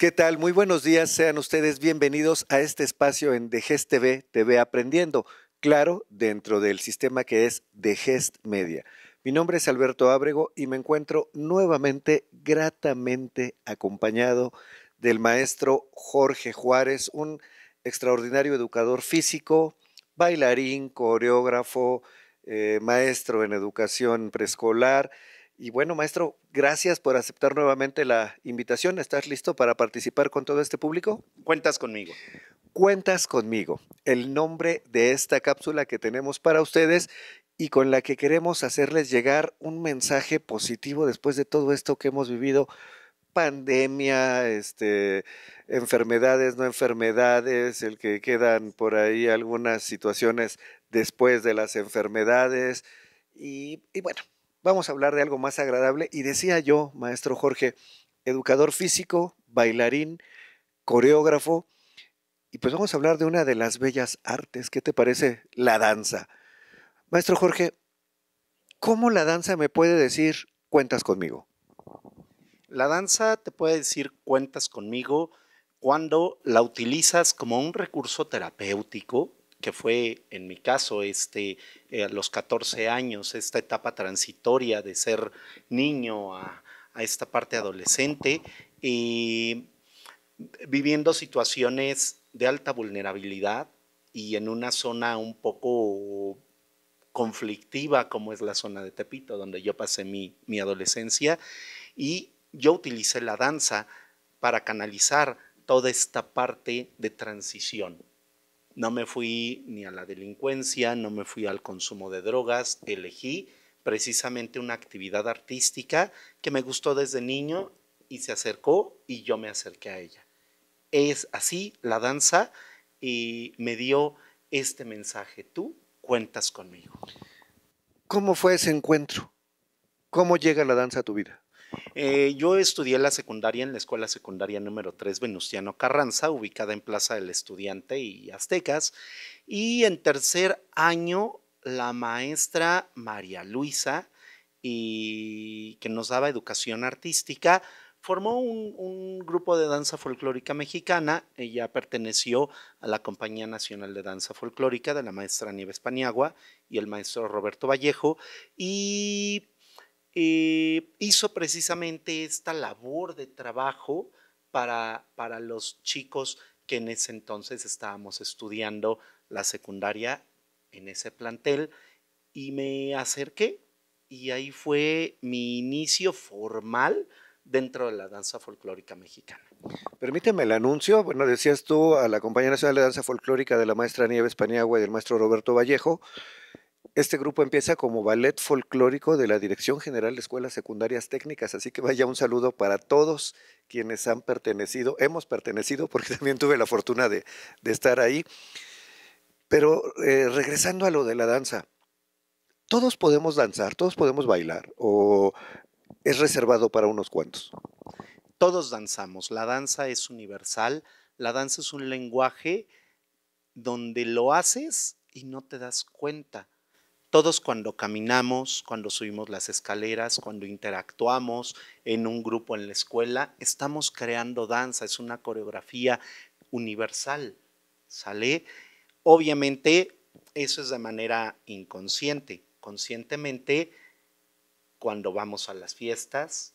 ¿Qué tal? Muy buenos días, sean ustedes bienvenidos a este espacio en DeGest TV, TV Aprendiendo, claro, dentro del sistema que es deGest Media. Mi nombre es Alberto Ábrego y me encuentro nuevamente gratamente acompañado del maestro Jorge Juárez, un extraordinario educador físico, bailarín, coreógrafo, eh, maestro en educación preescolar, y bueno, maestro, gracias por aceptar nuevamente la invitación. ¿Estás listo para participar con todo este público? Cuentas conmigo. Cuentas conmigo, el nombre de esta cápsula que tenemos para ustedes y con la que queremos hacerles llegar un mensaje positivo después de todo esto que hemos vivido pandemia, este, enfermedades, no enfermedades, el que quedan por ahí algunas situaciones después de las enfermedades. y bueno, vamos a hablar de algo más agradable. Y decía yo, maestro Jorge, educador físico, bailarín, coreógrafo, y pues vamos a hablar de una de las bellas artes. ¿Qué te parece la danza? Maestro Jorge, ¿cómo la danza me puede decir cuentas conmigo? La danza te puede decir cuentas conmigo cuando la utilizas como un recurso terapéutico, que fue en mi caso este, eh, a los 14 años, esta etapa transitoria de ser niño a, esta parte adolescente, y viviendo situaciones de alta vulnerabilidad y en una zona un poco conflictiva como es la zona de Tepito, donde yo pasé mi, mi adolescencia, y yo utilicé la danza para canalizar toda esta parte de transición no me fui ni a la delincuencia, no me fui al consumo de drogas, elegí precisamente una actividad artística que me gustó desde niño y se acercó y yo me acerqué a ella. Es así la danza y me dio este mensaje, tú cuentas conmigo. ¿Cómo fue ese encuentro? ¿Cómo llega la danza a tu vida? Eh, yo estudié la secundaria en la escuela secundaria número 3 Venustiano Carranza, ubicada en Plaza del Estudiante y Aztecas. Y en tercer año, la maestra María Luisa, y que nos daba educación artística, formó un, grupo de danza folclórica mexicana. Ella perteneció a la Compañía Nacional de Danza Folclórica de la maestra Nieves Paniagua y el maestro Roberto Vallejo. Y eh, hizo precisamente esta labor de trabajo para, para los chicos que en ese entonces estábamos estudiando la secundaria en ese plantel y me acerqué y ahí fue mi inicio formal dentro de la danza folclórica mexicana. Permíteme el anuncio. Bueno, decías tú a la Compañía Nacional de Danza Folclórica de la maestra Nieves Paniagua y del maestro Roberto Vallejo este grupo empieza como ballet folclórico de la Dirección General de Escuelas Secundarias Técnicas, así que vaya un saludo para todos quienes han pertenecido, hemos pertenecido, porque también tuve la fortuna de, estar ahí. Pero eh, regresando a lo de la danza, todos podemos danzar, todos podemos bailar, o es reservado para unos cuantos. Todos danzamos, la danza es universal, la danza es un lenguaje donde lo haces y no te das cuenta todos cuando caminamos, cuando subimos las escaleras, cuando interactuamos en un grupo en la escuela, estamos creando danza, es una coreografía universal, ¿sale? Obviamente eso es de manera inconsciente, conscientemente cuando vamos a las fiestas,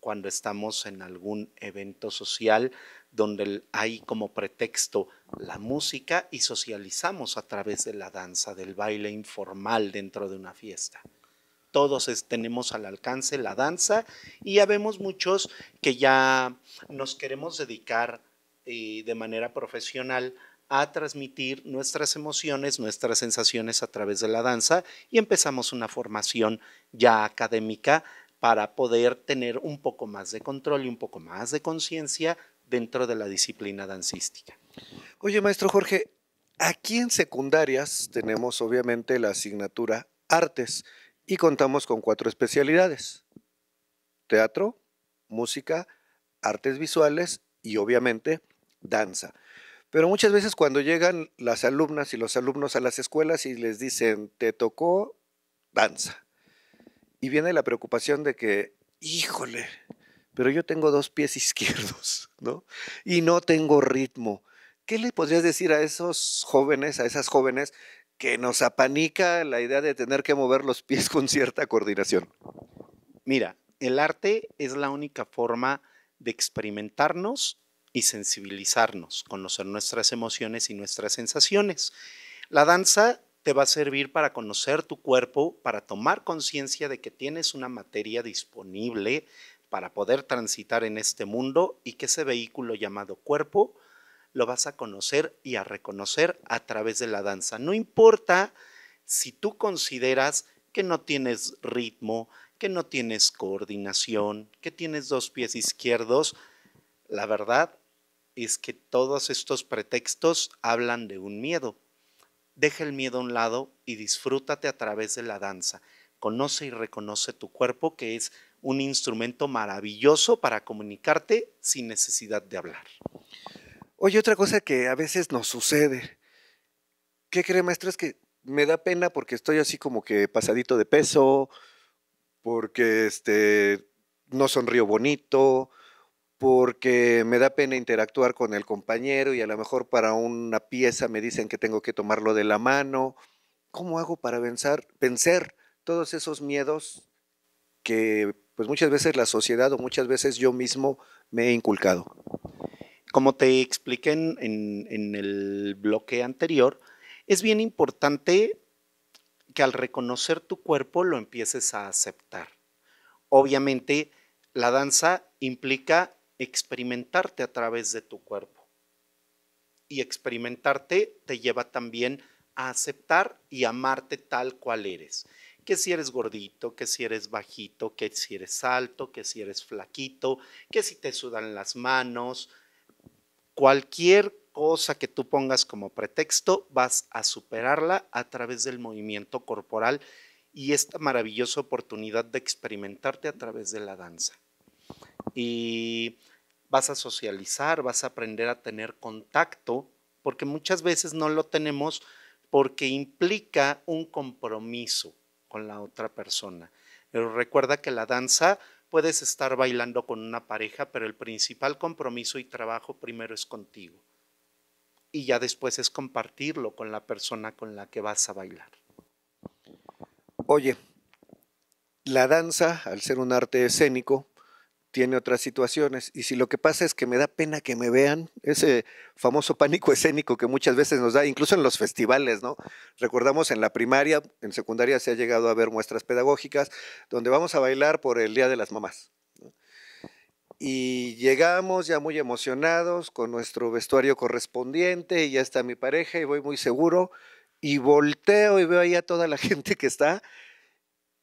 cuando estamos en algún evento social, donde hay como pretexto la música y socializamos a través de la danza, del baile informal dentro de una fiesta. Todos tenemos al alcance la danza y ya vemos muchos que ya nos queremos dedicar eh, de manera profesional a transmitir nuestras emociones, nuestras sensaciones a través de la danza y empezamos una formación ya académica para poder tener un poco más de control y un poco más de conciencia dentro de la disciplina dancística. Oye, maestro Jorge, aquí en secundarias tenemos obviamente la asignatura artes y contamos con cuatro especialidades. Teatro, música, artes visuales y obviamente danza. Pero muchas veces cuando llegan las alumnas y los alumnos a las escuelas y les dicen, te tocó danza. Y viene la preocupación de que, híjole, pero yo tengo dos pies izquierdos, ¿no? Y no tengo ritmo. ¿Qué le podrías decir a esos jóvenes, a esas jóvenes que nos apanica la idea de tener que mover los pies con cierta coordinación? Mira, el arte es la única forma de experimentarnos y sensibilizarnos, conocer nuestras emociones y nuestras sensaciones. La danza te va a servir para conocer tu cuerpo, para tomar conciencia de que tienes una materia disponible para poder transitar en este mundo y que ese vehículo llamado cuerpo lo vas a conocer y a reconocer a través de la danza. No importa si tú consideras que no tienes ritmo, que no tienes coordinación, que tienes dos pies izquierdos, la verdad es que todos estos pretextos hablan de un miedo. Deja el miedo a un lado y disfrútate a través de la danza. Conoce y reconoce tu cuerpo que es un instrumento maravilloso para comunicarte sin necesidad de hablar. Oye, otra cosa que a veces nos sucede, ¿qué cree maestro? Es que me da pena porque estoy así como que pasadito de peso, porque este, no sonrío bonito, porque me da pena interactuar con el compañero y a lo mejor para una pieza me dicen que tengo que tomarlo de la mano. ¿Cómo hago para vencer todos esos miedos que pues muchas veces la sociedad o muchas veces yo mismo me he inculcado. Como te expliqué en, el bloque anterior, es bien importante que al reconocer tu cuerpo lo empieces a aceptar. Obviamente, la danza implica experimentarte a través de tu cuerpo. Y experimentarte te lleva también a aceptar y amarte tal cual eres que si eres gordito, que si eres bajito, que si eres alto, que si eres flaquito, que si te sudan las manos, cualquier cosa que tú pongas como pretexto, vas a superarla a través del movimiento corporal y esta maravillosa oportunidad de experimentarte a través de la danza. Y vas a socializar, vas a aprender a tener contacto, porque muchas veces no lo tenemos porque implica un compromiso con la otra persona. Pero recuerda que la danza puedes estar bailando con una pareja, pero el principal compromiso y trabajo primero es contigo. Y ya después es compartirlo con la persona con la que vas a bailar. Oye, la danza, al ser un arte escénico, tiene otras situaciones. Y si lo que pasa es que me da pena que me vean, ese famoso pánico escénico que muchas veces nos da, incluso en los festivales, ¿no? Recordamos en la primaria, en secundaria se ha llegado a ver muestras pedagógicas donde vamos a bailar por el Día de las Mamás. Y llegamos ya muy emocionados con nuestro vestuario correspondiente y ya está mi pareja y voy muy seguro y volteo y veo ahí a toda la gente que está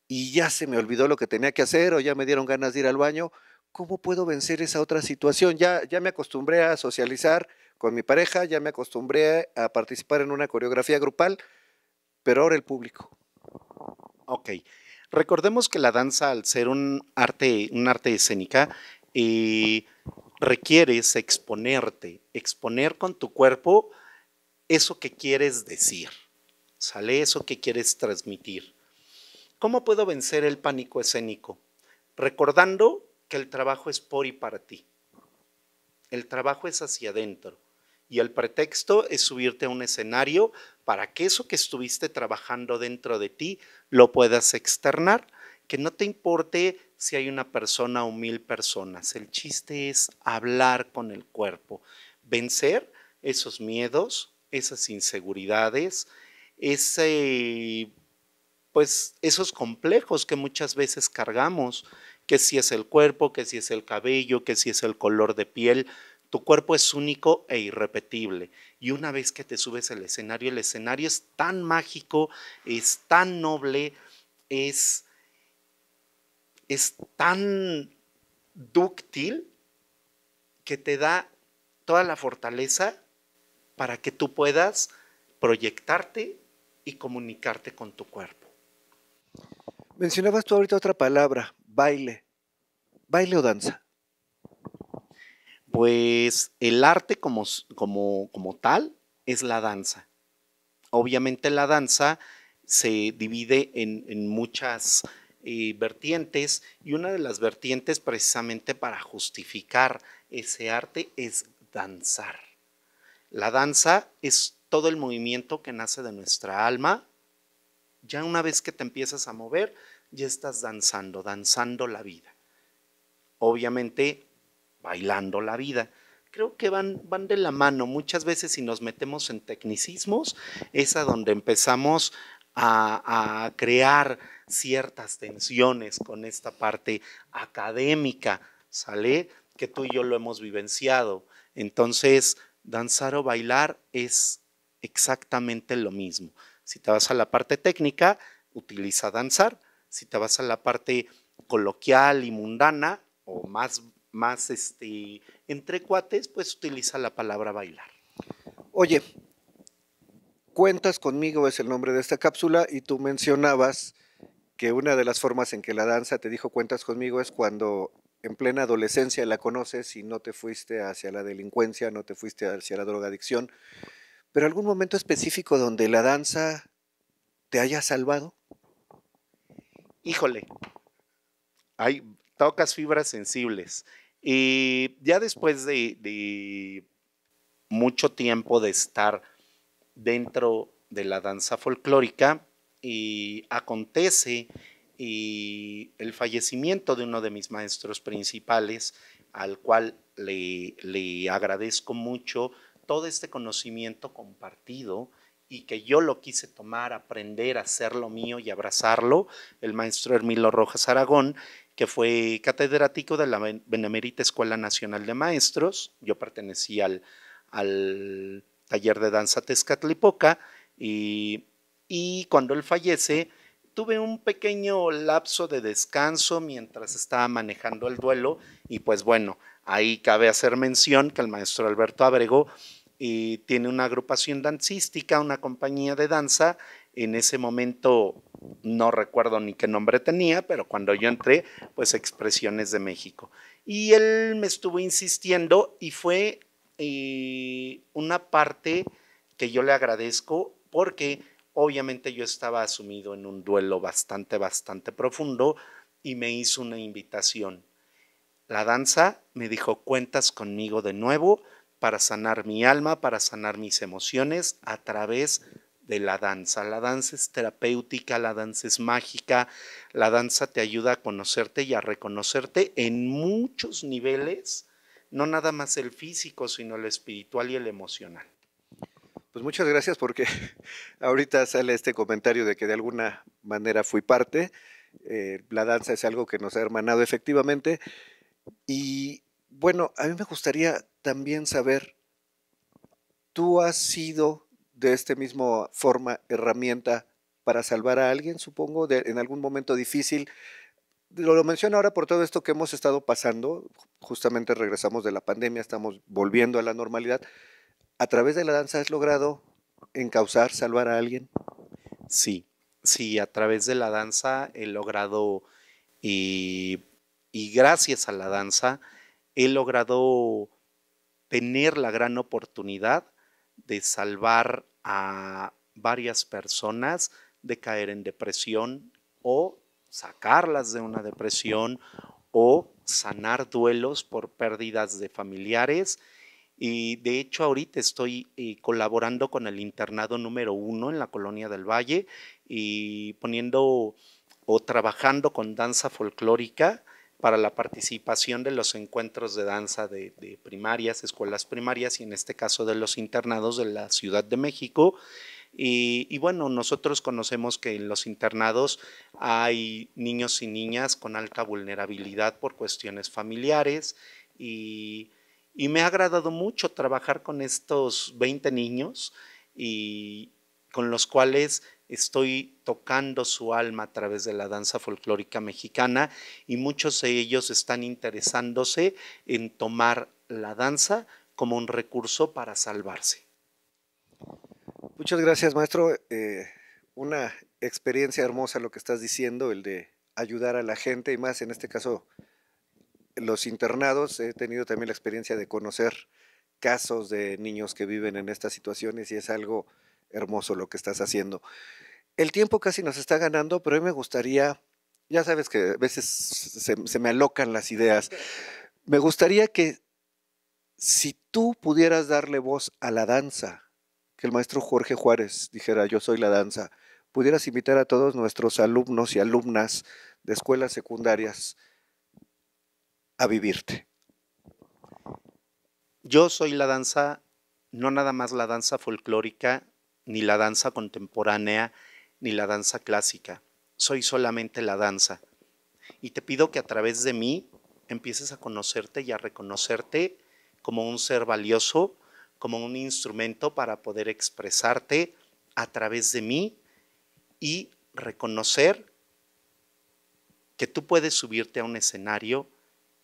y ya se me olvidó lo que tenía que hacer o ya me dieron ganas de ir al baño ¿cómo puedo vencer esa otra situación? Ya, ya me acostumbré a socializar con mi pareja, ya me acostumbré a participar en una coreografía grupal, pero ahora el público. Ok. Recordemos que la danza, al ser un arte, un arte escénica, eh, requieres exponerte, exponer con tu cuerpo eso que quieres decir, sale eso que quieres transmitir. ¿Cómo puedo vencer el pánico escénico? Recordando que el trabajo es por y para ti. El trabajo es hacia adentro. Y el pretexto es subirte a un escenario para que eso que estuviste trabajando dentro de ti lo puedas externar, que no te importe si hay una persona o mil personas. El chiste es hablar con el cuerpo, vencer esos miedos, esas inseguridades, ese, pues, esos complejos que muchas veces cargamos que si es el cuerpo, que si es el cabello, que si es el color de piel. Tu cuerpo es único e irrepetible. Y una vez que te subes al escenario, el escenario es tan mágico, es tan noble, es, es tan dúctil que te da toda la fortaleza para que tú puedas proyectarte y comunicarte con tu cuerpo. Mencionabas tú ahorita otra palabra, baile. ¿Baile o danza? Pues el arte como, tal es la danza. Obviamente la danza se divide en, muchas eh, vertientes y una de las vertientes precisamente para justificar ese arte es danzar. La danza es todo el movimiento que nace de nuestra alma. Ya una vez que te empiezas a mover, ya estás danzando, danzando la vida. Obviamente, bailando la vida. Creo que van, de la mano. Muchas veces si nos metemos en tecnicismos, es a donde empezamos a crear ciertas tensiones con esta parte académica, ¿sale? Que tú y yo lo hemos vivenciado. Entonces, danzar o bailar es exactamente lo mismo. Si te vas a la parte técnica, utiliza danzar si te vas a la parte coloquial y mundana o más, más este, entre cuates, pues utiliza la palabra bailar. Oye, cuentas conmigo es el nombre de esta cápsula y tú mencionabas que una de las formas en que la danza te dijo cuentas conmigo es cuando en plena adolescencia la conoces y no te fuiste hacia la delincuencia, no te fuiste hacia la drogadicción, pero algún momento específico donde la danza te haya salvado? híjole, hay, tocas fibras sensibles. Y ya después de, mucho tiempo de estar dentro de la danza folclórica, y acontece el fallecimiento de uno de mis maestros principales, al cual le agradezco mucho todo este conocimiento compartido y que yo lo quise tomar, aprender a lo mío y abrazarlo, el maestro Hermilo Rojas Aragón, que fue catedrático de la Benemérita Escuela Nacional de Maestros, yo pertenecí al, taller de danza Tezcatlipoca, y, y cuando él fallece, tuve un pequeño lapso de descanso mientras estaba manejando el duelo, y pues bueno, ahí cabe hacer mención que el maestro Alberto Abrego tiene una agrupación dancística, una compañía de danza. En ese momento no recuerdo ni qué nombre tenía, pero cuando yo entré, pues Expresiones de México. Y él me estuvo insistiendo y fue eh, una parte que yo le agradezco porque obviamente yo estaba asumido en un duelo bastante, bastante profundo y me hizo una invitación. La danza me dijo, cuentas conmigo de nuevo para sanar mi alma, para sanar mis emociones a través de la danza. La danza es terapéutica, la danza es mágica, la danza te ayuda a conocerte y a reconocerte en muchos niveles, no nada más el físico, sino el espiritual y el emocional. Pues muchas gracias porque ahorita sale este comentario de que de alguna manera fui parte. Eh, la danza es algo que nos ha hermanado efectivamente. Y bueno, a mí me gustaría también saber, tú has sido de esta misma forma herramienta para salvar a alguien, supongo, en algún momento difícil. Lo, menciono ahora por todo esto que hemos estado pasando, justamente regresamos de la pandemia, estamos volviendo a la normalidad. ¿A través de la danza has logrado encauzar, salvar a alguien? Sí, sí, a través de la danza he logrado y gracias a la danza he logrado tener la gran oportunidad de salvar a varias personas de caer en depresión o sacarlas de una depresión o sanar duelos por pérdidas de familiares. Y de hecho ahorita estoy eh, colaborando con el internado número uno en la Colonia del Valle y poniendo o trabajando con danza folclórica para la participación de los encuentros de danza de, primarias, escuelas primarias y en este caso de los internados de la Ciudad de México. Y, bueno, nosotros conocemos que en los internados hay niños y niñas con alta vulnerabilidad por cuestiones familiares y, y me ha agradado mucho trabajar con estos 20 niños y con los cuales estoy tocando su alma a través de la danza folclórica mexicana y muchos de ellos están interesándose en tomar la danza como un recurso para salvarse. Muchas gracias, maestro. Eh, una experiencia hermosa lo que estás diciendo, el de ayudar a la gente y más en este caso los internados. He tenido también la experiencia de conocer casos de niños que viven en estas situaciones y es algo hermoso lo que estás haciendo. El tiempo casi nos está ganando, pero a mí me gustaría, ya sabes que a veces se, me alocan las ideas, me gustaría que si tú pudieras darle voz a la danza, que el maestro Jorge Juárez dijera, yo soy la danza, pudieras invitar a todos nuestros alumnos y alumnas de escuelas secundarias a vivirte. Yo soy la danza, no nada más la danza folclórica, ni la danza contemporánea, ni la danza clásica. Soy solamente la danza. Y te pido que a través de mí empieces a conocerte y a reconocerte como un ser valioso, como un instrumento para poder expresarte a través de mí y reconocer que tú puedes subirte a un escenario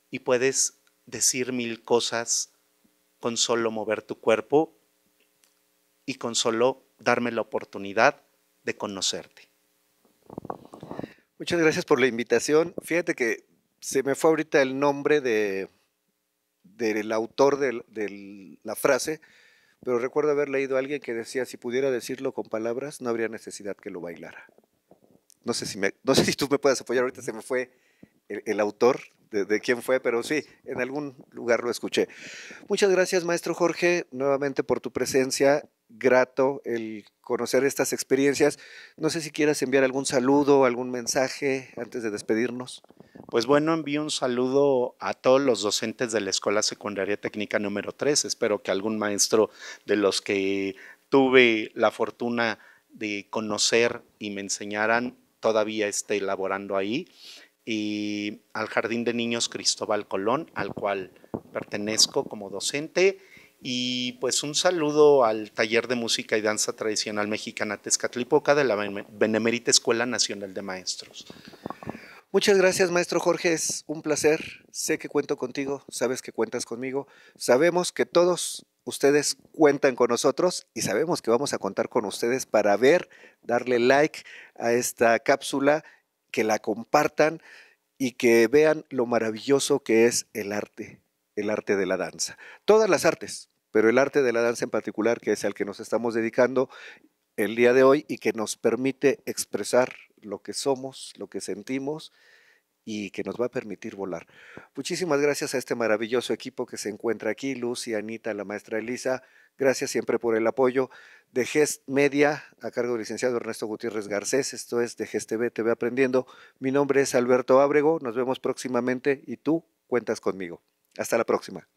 y puedes decir mil cosas con solo mover tu cuerpo y con solo darme la oportunidad de conocerte. Muchas gracias por la invitación. Fíjate que se me fue ahorita el nombre de, del autor de, la frase, pero recuerdo haber leído a alguien que decía, si pudiera decirlo con palabras, no habría necesidad que lo bailara. No sé si, no sé si tú me puedes apoyar, ahorita se me fue el, autor de, quién fue, pero sí, en algún lugar lo escuché. Muchas gracias, maestro Jorge, nuevamente por tu presencia grato el conocer estas experiencias. No sé si quieras enviar algún saludo, algún mensaje antes de despedirnos. Pues bueno, envío un saludo a todos los docentes de la Escuela Secundaria Técnica número 3. Espero que algún maestro de los que tuve la fortuna de conocer y me enseñaran todavía esté elaborando ahí. Y al Jardín de Niños Cristóbal Colón, al cual pertenezco como docente y pues un saludo al taller de música y danza tradicional mexicana Tezcatlipoca de la Benemérita Escuela Nacional de Maestros. Muchas gracias, maestro Jorge. Es un placer. Sé que cuento contigo, sabes que cuentas conmigo. Sabemos que todos ustedes cuentan con nosotros y sabemos que vamos a contar con ustedes para ver, darle like a esta cápsula, que la compartan y que vean lo maravilloso que es el arte el arte de la danza. Todas las artes, pero el arte de la danza en particular, que es al que nos estamos dedicando el día de hoy y que nos permite expresar lo que somos, lo que sentimos y que nos va a permitir volar. Muchísimas gracias a este maravilloso equipo que se encuentra aquí, Luz y Anita, la maestra Elisa. Gracias siempre por el apoyo de Gest Media, a cargo del licenciado Ernesto Gutiérrez Garcés. Esto es de GES TV, TV Aprendiendo. Mi nombre es Alberto Ábrego. Nos vemos próximamente y tú cuentas conmigo. Hasta la próxima.